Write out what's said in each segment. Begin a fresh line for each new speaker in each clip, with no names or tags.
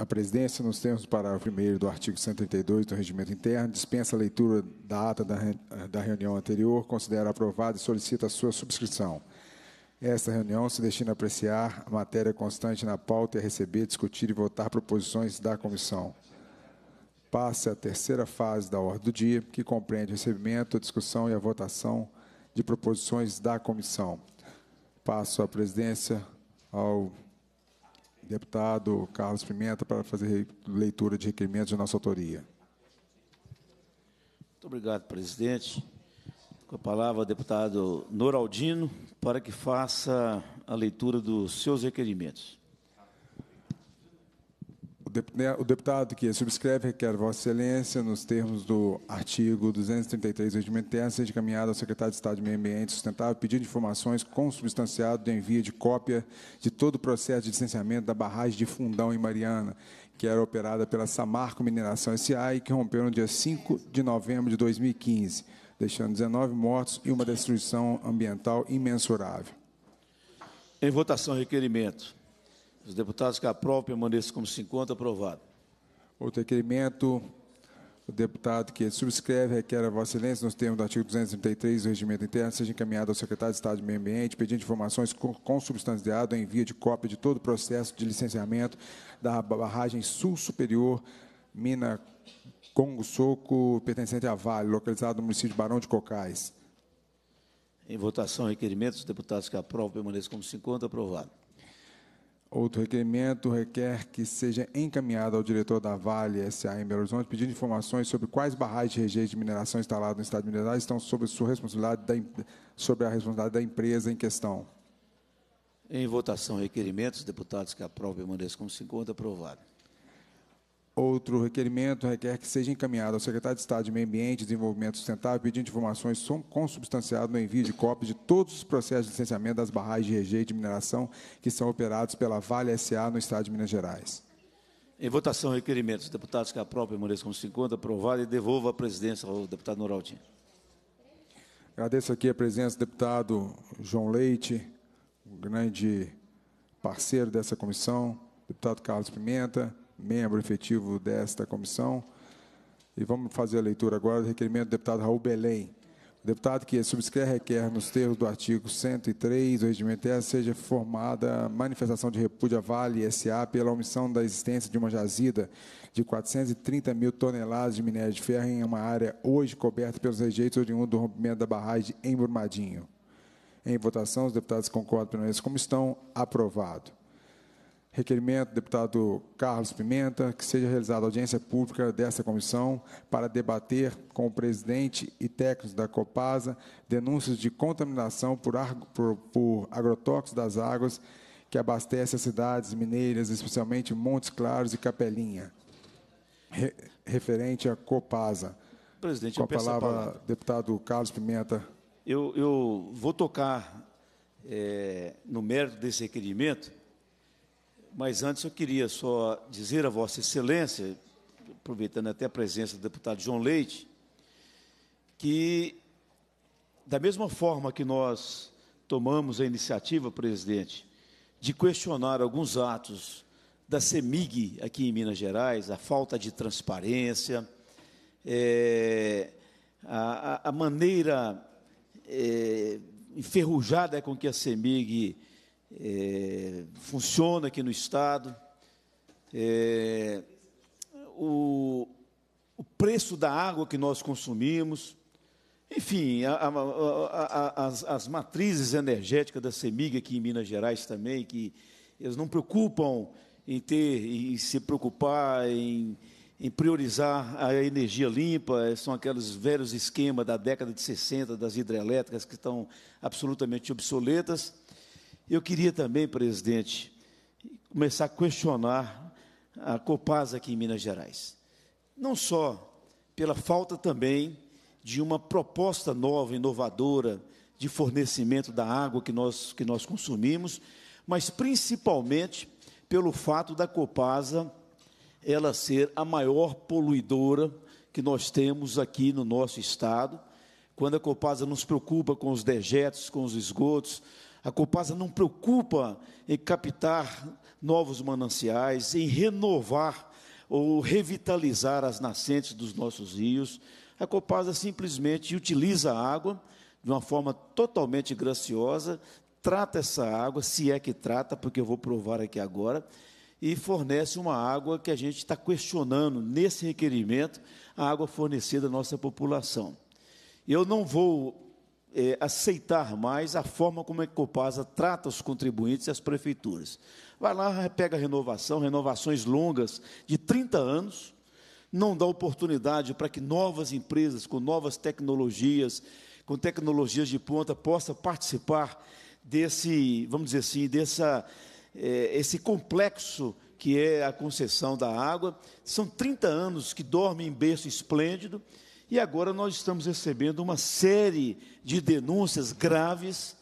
A presidência, nos termos do parágrafo 1 do artigo 132 do Regimento Interno, dispensa a leitura da ata da, da reunião anterior, considera aprovada e solicita a sua subscrição. Esta reunião se destina a apreciar a matéria constante na pauta e a receber, discutir e votar proposições da comissão. Passa a terceira fase da ordem do dia, que compreende o recebimento, a discussão e a votação de proposições da comissão. Passo a presidência ao Deputado Carlos Pimenta, para fazer leitura de requerimento de nossa autoria.
Muito obrigado, presidente. Com a palavra, deputado Noraldino, para que faça a leitura dos seus requerimentos.
Né, o deputado que subscreve requer é Vossa Excelência, nos termos do artigo 233 do Regimento Interno, seja encaminhado ao secretário de Estado de Meio Ambiente Sustentável pedindo informações consubstanciado de envio de cópia de todo o processo de licenciamento da barragem de Fundão em Mariana, que era operada pela Samarco Mineração S.A. e que rompeu no dia 5 de novembro de 2015, deixando 19 mortos e uma destruição ambiental imensurável.
Em votação, requerimento. Os deputados que aprovam permaneçam como se encontra aprovado.
Outro requerimento, o deputado que subscreve requer a Vossa Excelência, nos termos do artigo 233 do Regimento Interno, seja encaminhado ao secretário de Estado de Meio Ambiente, pedindo informações consubstanciadas em via de cópia de todo o processo de licenciamento da barragem sul superior, mina Congo Soco, pertencente a Vale, localizado no município de Barão de Cocais.
Em votação, requerimentos, os deputados que aprovam permaneçam como se encontra aprovado.
Outro requerimento requer que seja encaminhado ao diretor da Vale SA em Belo Horizonte pedindo informações sobre quais barragens de rejeito de mineração instaladas no estado de Minas estão sob, sua responsabilidade da, sobre a responsabilidade da empresa em questão.
Em votação, requerimentos, deputados que aprovam permaneçam como se encontra aprovado.
Outro requerimento requer que seja encaminhado ao secretário de Estado de Meio Ambiente e Desenvolvimento Sustentável pedindo informações consubstanciadas no envio de cópias de todos os processos de licenciamento das barragens de rejeito de mineração que são operados pela Vale SA no Estado de Minas Gerais.
Em votação, requerimentos. deputados que aprovem permaneçam com 50, aprovado e devolvo a presidência ao deputado Noraldinho.
Agradeço aqui a presença do deputado João Leite, um grande parceiro dessa comissão, deputado Carlos Pimenta, membro efetivo desta comissão. E vamos fazer a leitura agora do requerimento do deputado Raul Belém. O deputado que subscreve requer, nos termos do artigo 103 do Regimento Terra, seja formada manifestação de repúdio à Vale S.A. pela omissão da existência de uma jazida de 430 mil toneladas de minério de ferro em uma área hoje coberta pelos rejeitos oriundos do rompimento da barragem em Brumadinho. Em votação, os deputados concordam com isso como estão. Aprovado. Requerimento, deputado Carlos Pimenta, que seja realizada audiência pública desta comissão para debater com o presidente e técnicos da Copasa denúncias de contaminação por, por, por agrotóxicos das águas que abastece as cidades mineiras, especialmente Montes Claros e Capelinha, re, referente à Copasa. Presidente, com a palavra, a palavra, deputado Carlos Pimenta.
Eu, eu vou tocar é, no mérito desse requerimento mas antes eu queria só dizer a Vossa Excelência, aproveitando até a presença do deputado João Leite, que, da mesma forma que nós tomamos a iniciativa, presidente, de questionar alguns atos da CEMIG aqui em Minas Gerais, a falta de transparência, é, a, a, maneira é, enferrujada com que a CEMIG é, funciona aqui no Estado. É, o, o, preço da água que nós consumimos, enfim, a, a, a, as, as, matrizes energéticas da CEMIG aqui em Minas Gerais também, que eles não preocupam em ter, em se preocupar em, em priorizar a energia limpa, é, são aqueles velhos esquemas da década de 60 das hidrelétricas que estão absolutamente obsoletas. Eu queria também, presidente, começar a questionar a Copasa aqui em Minas Gerais. Não só pela falta também de uma proposta nova, inovadora, de fornecimento da água que nós, que nós consumimos, mas principalmente pelo fato da Copasa ela ser a maior poluidora que nós temos aqui no nosso estado. Quando a Copasa nos preocupa com os dejetos, com os esgotos, a Copasa não preocupa em captar novos mananciais, em renovar ou revitalizar as nascentes dos nossos rios. A Copasa simplesmente utiliza a água de uma forma totalmente graciosa, trata essa água, se é que trata, porque eu vou provar aqui agora, e fornece uma água que a gente está questionando nesse requerimento, a água fornecida à nossa população. Eu não vou é, aceitar mais a forma como a Copasa trata os contribuintes e as prefeituras. Vai lá, pega a renovação, renovações longas de 30 anos, não dá oportunidade para que novas empresas com novas tecnologias, com tecnologias de ponta, possam participar desse, vamos dizer assim, desse é, esse complexo que é a concessão da água. São 30 anos que dorme em berço esplêndido, e agora nós estamos recebendo uma série de denúncias graves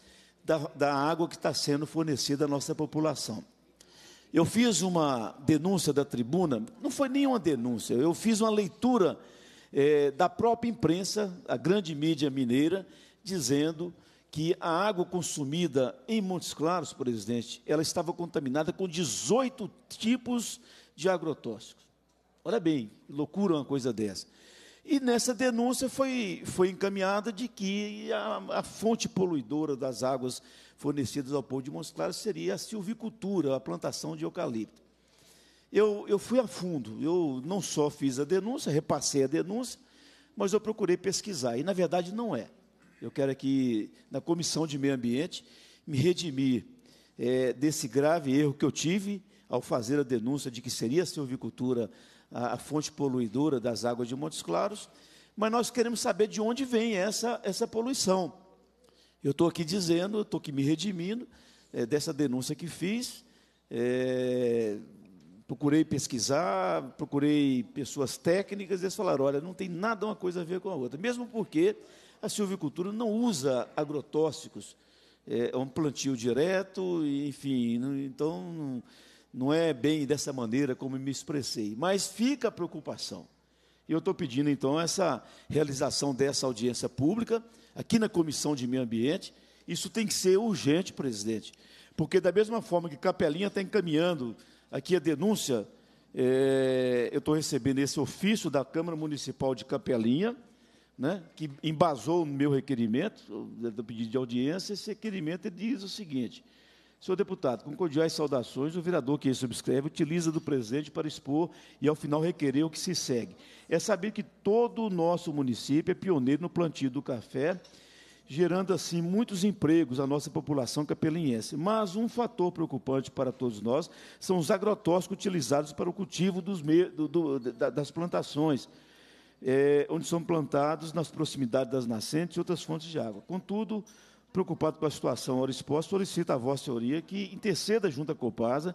da, da água que está sendo fornecida à nossa população. Eu fiz uma denúncia da tribuna, não foi nenhuma denúncia, eu fiz uma leitura é, da própria imprensa, a grande mídia mineira, dizendo que a água consumida em Montes Claros, presidente, ela estava contaminada com 18 tipos de agrotóxicos. Olha bem, loucura uma coisa dessa. E nessa denúncia foi, foi encaminhada de que a, a fonte poluidora das águas fornecidas ao povo de Montes Claros seria a silvicultura, a plantação de eucalipto. Eu, eu fui a fundo, eu não só fiz a denúncia, repassei a denúncia, mas eu procurei pesquisar, e na verdade não é. Eu quero aqui, na Comissão de Meio Ambiente, me redimir é, desse grave erro que eu tive ao fazer a denúncia de que seria a silvicultura a, a fonte poluidora das águas de Montes Claros, mas nós queremos saber de onde vem essa, essa poluição. Eu estou aqui dizendo, estou aqui me redimindo é, dessa denúncia que fiz. É, procurei pesquisar, procurei pessoas técnicas, e eles falaram: olha, não tem nada uma coisa a ver com a outra. Mesmo porque a silvicultura não usa agrotóxicos, é, é um plantio direto, enfim, não, então. Não, não é bem dessa maneira como me expressei, mas fica a preocupação. E eu estou pedindo então essa realização dessa audiência pública aqui na Comissão de Meio Ambiente. Isso tem que ser urgente, presidente, porque da mesma forma que Capelinha está encaminhando aqui a denúncia, é, eu estou recebendo esse ofício da Câmara Municipal de Capelinha, né, que embasou o meu requerimento, do pedido de audiência. Esse requerimento diz o seguinte: Senhor deputado, com cordiais saudações, o vereador que subscreve utiliza do presente para expor e, ao final, requerer o que se segue. É saber que todo o nosso município é pioneiro no plantio do café, gerando, assim, muitos empregos à nossa população capelinhense. Mas um fator preocupante para todos nós são os agrotóxicos utilizados para o cultivo me... do, do, das plantações, é, onde são plantados nas proximidades das nascentes e outras fontes de água. Contudo, preocupado com a situação ora exposta, solicita a vossa senhoria que interceda junto à Copasa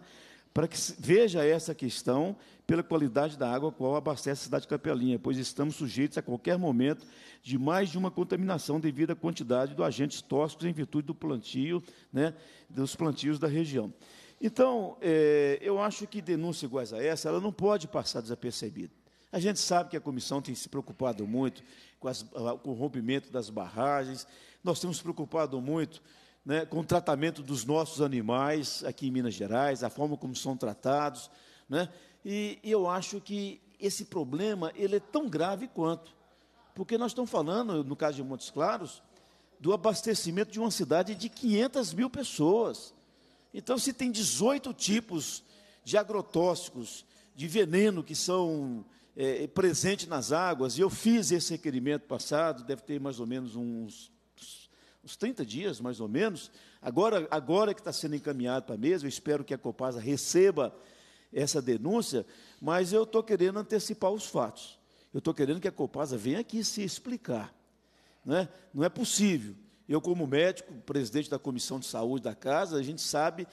para que veja essa questão pela qualidade da água a qual abastece a cidade de Capelinha, pois estamos sujeitos a qualquer momento de mais de uma contaminação devido à quantidade de agentes tóxicos em virtude do plantio, né, dos plantios da região. Então, é, eu acho que denúncias iguais a essa, ela não pode passar desapercebida. A gente sabe que a comissão tem se preocupado muito com, as, ah, com o rompimento das barragens, nós temos preocupado muito né, com o tratamento dos nossos animais aqui em Minas Gerais, a forma como são tratados. Né? E, e eu acho que esse problema ele é tão grave quanto. Porque nós estamos falando, no caso de Montes Claros, do abastecimento de uma cidade de 500 mil pessoas. Então, se tem 18 tipos de agrotóxicos, de veneno que são é, é, presente nas águas, e eu fiz esse requerimento passado, deve ter mais ou menos uns, uns 30 dias, mais ou menos. Agora, agora que está sendo encaminhado para a mesa, eu espero que a Copasa receba essa denúncia, mas eu estou querendo antecipar os fatos. Eu estou querendo que a Copasa venha aqui se explicar. Né? Não é possível. Eu, como médico, presidente da comissão de saúde da casa, a gente sabe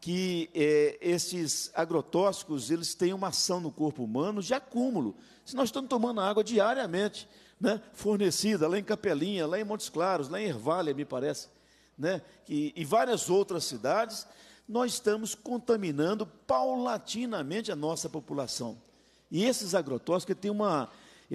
que é, esses agrotóxicos eles têm uma ação no corpo humano de acúmulo. Se nós estamos tomando água diariamente, né, fornecida lá em Capelinha, lá em Montes Claros, lá em Ervalha, me parece, né, e, e várias outras cidades, nós estamos contaminando paulatinamente a nossa população. E esses agrotóxicos têm, uma,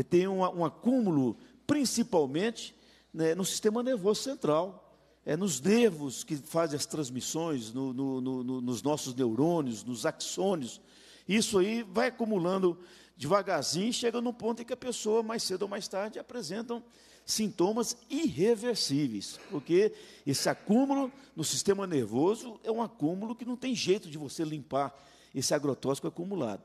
têm uma, um acúmulo, principalmente né, no sistema nervoso central, é nos nervos que fazem as transmissões, no, no, no, nos nossos neurônios, nos axônios. Isso aí vai acumulando devagarzinho, chega no ponto em que a pessoa, mais cedo ou mais tarde, apresentam sintomas irreversíveis, porque esse acúmulo no sistema nervoso é um acúmulo que não tem jeito de você limpar esse agrotóxico acumulado.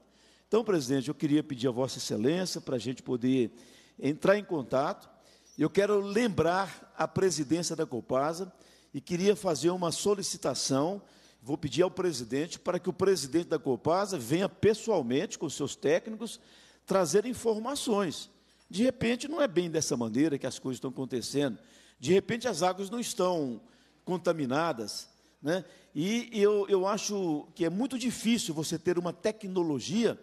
Então, presidente, eu queria pedir a Vossa Excelência para a gente poder entrar em contato eu quero lembrar a presidência da Copasa e queria fazer uma solicitação. Vou pedir ao presidente para que o presidente da Copasa venha pessoalmente com seus técnicos trazer informações. De repente, não é bem dessa maneira que as coisas estão acontecendo. De repente, as águas não estão contaminadas. Né? E eu, eu acho que é muito difícil você ter uma tecnologia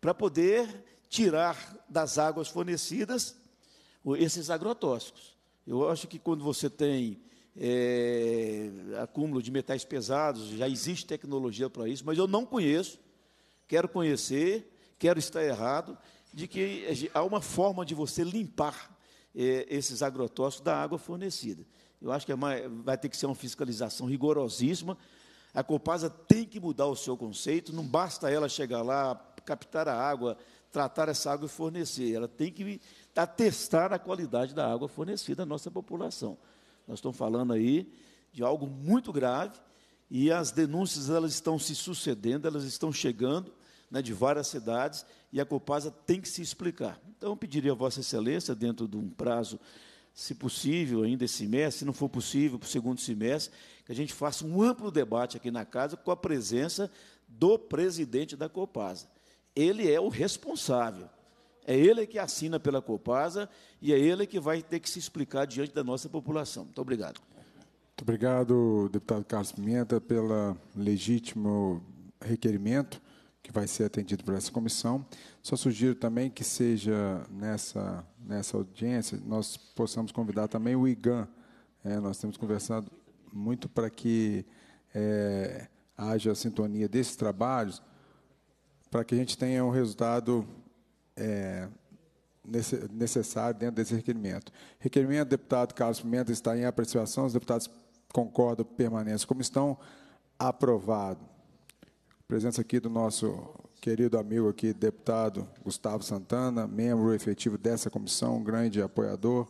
para poder tirar das águas fornecidas esses agrotóxicos. Eu acho que quando você tem é, acúmulo de metais pesados, já existe tecnologia para isso, mas eu não conheço, quero conhecer, quero estar errado, de que há uma forma de você limpar é, esses agrotóxicos da água fornecida. Eu acho que é vai ter que ser uma fiscalização rigorosíssima. A Copasa tem que mudar o seu conceito, não basta ela chegar lá, captar a água, tratar essa água e fornecer. Ela tem que a testar a qualidade da água fornecida à nossa população. Nós estamos falando aí de algo muito grave e as denúncias elas estão se sucedendo, elas estão chegando né, de várias cidades e a Copasa tem que se explicar. Então, eu pediria a Vossa Excelência, dentro de um prazo, se possível, ainda esse mês, se não for possível, para o segundo semestre, que a gente faça um amplo debate aqui na casa com a presença do presidente da Copasa. Ele é o responsável é ele que assina pela Copasa e é ele que vai ter que se explicar diante da nossa população. Muito obrigado.
Muito obrigado, deputado Carlos Pimenta, pelo legítimo requerimento que vai ser atendido por essa comissão. Só sugiro também que seja nessa, nessa audiência, nós possamos convidar também o IGAN. É, nós temos conversado muito para que é, haja a sintonia desses trabalhos, para que a gente tenha um resultado é, necessário dentro desse requerimento. Requerimento do deputado Carlos Pimenta está em apreciação. Os deputados concordam, permanecem como estão. Aprovado. Presença aqui do nosso querido amigo aqui, deputado Gustavo Santana, membro efetivo dessa comissão, um grande apoiador.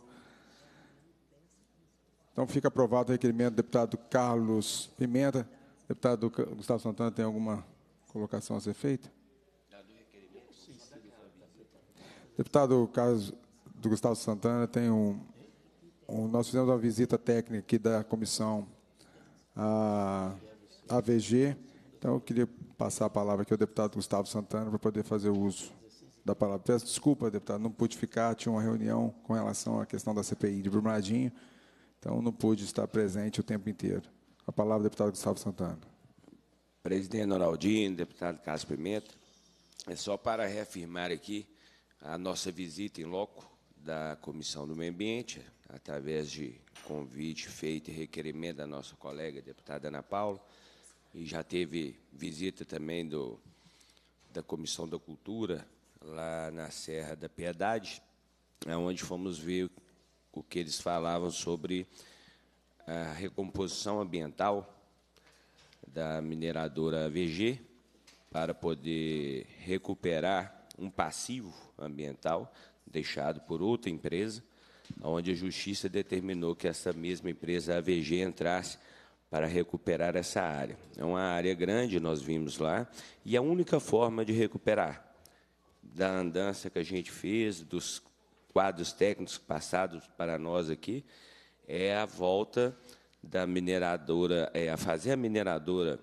Então, fica aprovado o requerimento do deputado Carlos Pimenta. Deputado Gustavo Santana, tem alguma colocação a ser feita? Deputado Carlos do Gustavo Santana, tem um, um, nós fizemos uma visita técnica aqui da comissão a, AVG, então eu queria passar a palavra aqui ao deputado Gustavo Santana para poder fazer o uso da palavra. Peço desculpa, deputado, não pude ficar, tinha uma reunião com relação à questão da CPI de Brumadinho, então não pude estar presente o tempo inteiro. A palavra, deputado Gustavo Santana.
Presidente Noraldinho, deputado Carlos Pimenta, é só para reafirmar aqui a nossa visita em loco da Comissão do Meio Ambiente, através de convite feito e requerimento da nossa colega deputada Ana Paula, e já teve visita também do, da Comissão da Cultura, lá na Serra da Piedade, é onde fomos ver o que eles falavam sobre a recomposição ambiental da mineradora VG para poder recuperar um passivo ambiental deixado por outra empresa, onde a justiça determinou que essa mesma empresa, a AVG, entrasse para recuperar essa área. É uma área grande, nós vimos lá, e a única forma de recuperar, da andança que a gente fez, dos quadros técnicos passados para nós aqui, é a volta da mineradora, é a fazer a mineradora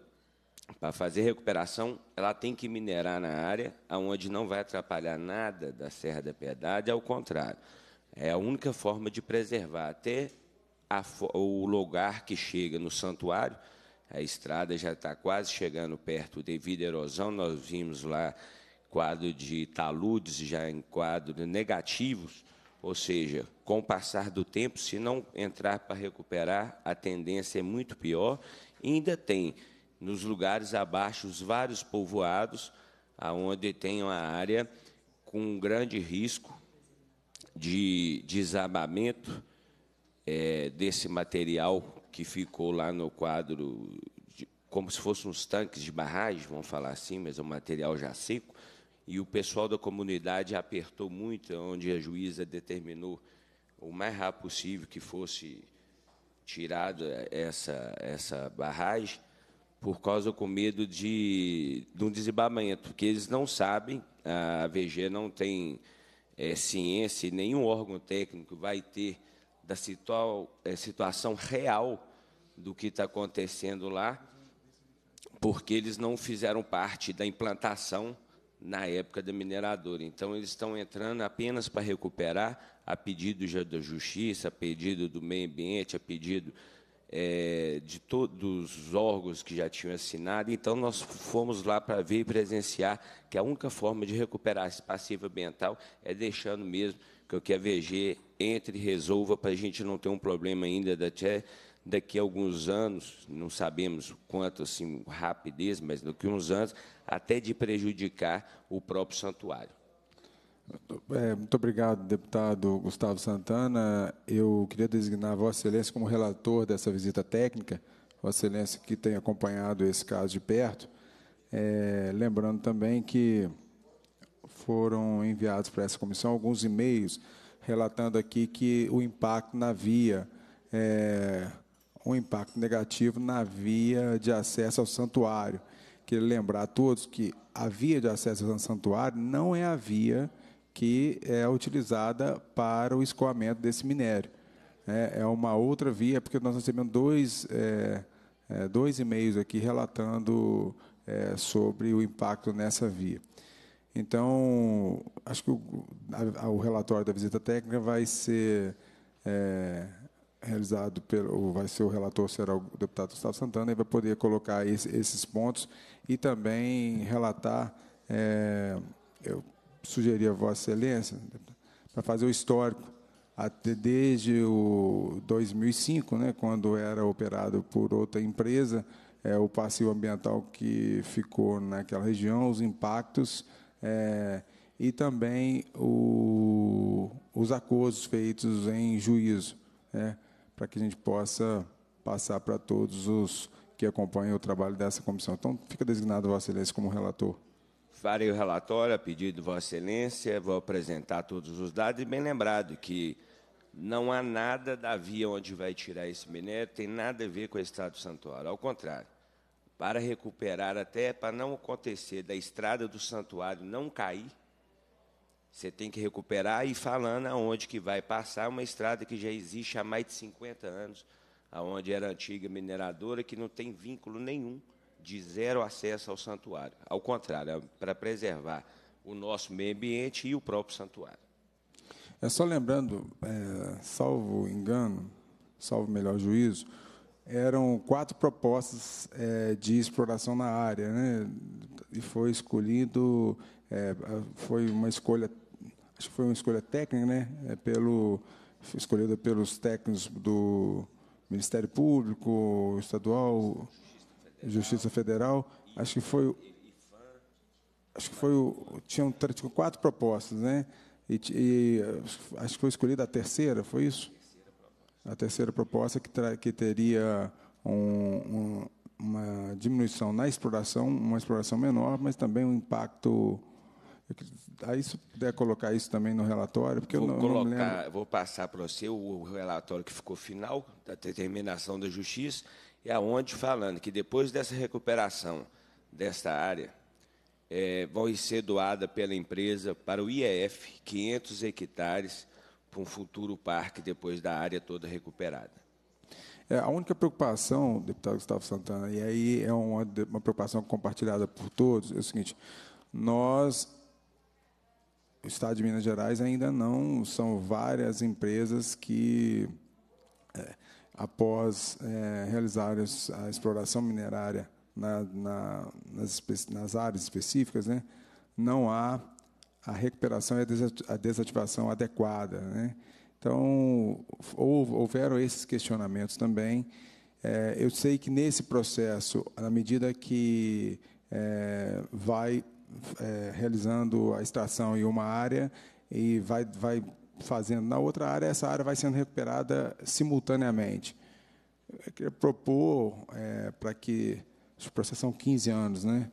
para fazer recuperação, ela tem que minerar na área onde não vai atrapalhar nada da Serra da Piedade, ao contrário. É a única forma de preservar. Até a, o lugar que chega no santuário, a estrada já está quase chegando perto devido à erosão. Nós vimos lá quadro de taludes já em quadro negativos, ou seja, com o passar do tempo, se não entrar para recuperar, a tendência é muito pior. E ainda tem nos lugares abaixo, os vários povoados, aonde tem uma área com um grande risco de desabamento é, desse material que ficou lá no quadro, de, como se fossem uns tanques de barragem, vamos falar assim, mas é um material já seco. E o pessoal da comunidade apertou muito, onde a juíza determinou o mais rápido possível que fosse tirada essa, essa barragem por causa com medo de, de um desibamento, porque eles não sabem, a VG não tem é, ciência, nenhum órgão técnico vai ter da situa é, situação real do que está acontecendo lá, porque eles não fizeram parte da implantação na época da mineradora. Então, eles estão entrando apenas para recuperar, a pedido já da Justiça, a pedido do Meio Ambiente, a pedido é, de todos os órgãos que já tinham assinado. Então, nós fomos lá para ver e presenciar que a única forma de recuperar esse passivo ambiental é deixando mesmo que o que a VG entre e resolva para a gente não ter um problema ainda até daqui a alguns anos, não sabemos quanto assim rapidez, mas daqui a uns anos, até de prejudicar o próprio santuário.
É, muito obrigado, deputado Gustavo Santana. Eu queria designar Vossa Excelência como relator dessa visita técnica, Vossa Excelência que tem acompanhado esse caso de perto. É, lembrando também que foram enviados para essa comissão alguns e-mails relatando aqui que o impacto na via, é, um impacto negativo na via de acesso ao santuário. Queria lembrar a todos que a via de acesso ao santuário não é a via que é utilizada para o escoamento desse minério. É, é uma outra via, porque nós recebemos dois, é, é, dois e-mails aqui relatando é, sobre o impacto nessa via. Então, acho que o, a, o relatório da visita técnica vai ser é, realizado pelo, vai ser o relator será o deputado Gustavo Santana, e vai poder colocar esse, esses pontos e também relatar eu, sugerir a Vossa Excelência para fazer o histórico, até desde o 2005, né, quando era operado por outra empresa, é, o passivo ambiental que ficou naquela região, os impactos é, e também o, os acordos feitos em juízo, né, para que a gente possa passar para todos os que acompanham o trabalho dessa comissão. Então, fica designado Vossa Excelência como relator.
Farei o relatório a pedido de Vossa Excelência, vou apresentar todos os dados e bem lembrado que não há nada da via onde vai tirar esse minério, tem nada a ver com o Estado do Santuário. Ao contrário, para recuperar até para não acontecer da estrada do santuário não cair, você tem que recuperar e falando aonde que vai passar uma estrada que já existe há mais de 50 anos, aonde era antiga mineradora que não tem vínculo nenhum de zero acesso ao santuário. Ao contrário, é para preservar o nosso meio ambiente e o próprio santuário.
É só lembrando, é, salvo engano, salvo melhor juízo, eram quatro propostas é, de exploração na área, né? E foi escolhido, é, foi uma escolha, acho que foi uma escolha técnica, né? É, pelo escolhida pelos técnicos do Ministério Público, estadual, Justiça Federal, acho que foi acho que foi o, tinham quatro propostas, né? E, e, acho que foi escolhida a terceira, foi isso? A terceira proposta que, tra, que teria um, um, uma diminuição na exploração, uma exploração menor, mas também um impacto Aí, se puder colocar isso também no relatório, porque vou eu não, colocar,
não Vou passar para você o relatório que ficou final da determinação da Justiça, e aonde falando que depois dessa recuperação desta área, é, vão ser doada pela empresa para o IEF 500 hectares para um futuro parque depois da área toda recuperada.
É, a única preocupação, deputado Gustavo Santana, e aí é uma, uma preocupação compartilhada por todos, é o seguinte: nós o Estado de Minas Gerais ainda não são várias empresas que, é, após é, realizar a exploração minerária na, na, nas, nas, áreas específicas, né, não há a recuperação e a desativação adequada. Né? Então, houveram esses questionamentos também. É, eu sei que nesse processo, na medida que é, vai é, realizando a extração em uma área e vai, vai fazendo na outra área, essa área vai sendo recuperada simultaneamente. Eu queria propor é, para que, os processos são 15 anos, né?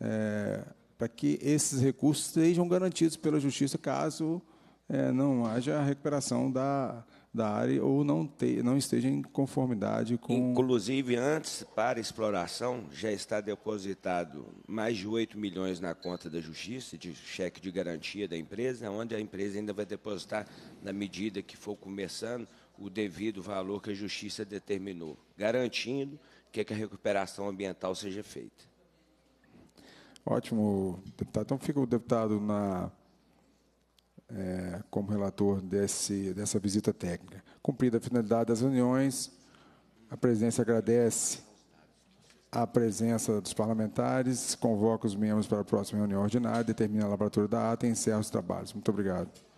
É, para que esses recursos sejam garantidos pela Justiça caso é, não haja recuperação da, da área ou não, te, não esteja em conformidade com.
Inclusive, antes, para exploração, já está depositado mais de 8 milhões na conta da Justiça, de cheque de garantia da empresa, onde a empresa ainda vai depositar, na medida que for começando, o devido valor que a Justiça determinou, garantindo que a recuperação ambiental seja feita.
Ótimo, deputado. Então fica o deputado na é, como relator desse, dessa visita técnica. Cumprida a finalidade das reuniões, a presidência agradece a presença dos parlamentares, convoca os membros para a próxima reunião ordinária, determina a laboratório da ata e encerra os trabalhos. Muito obrigado.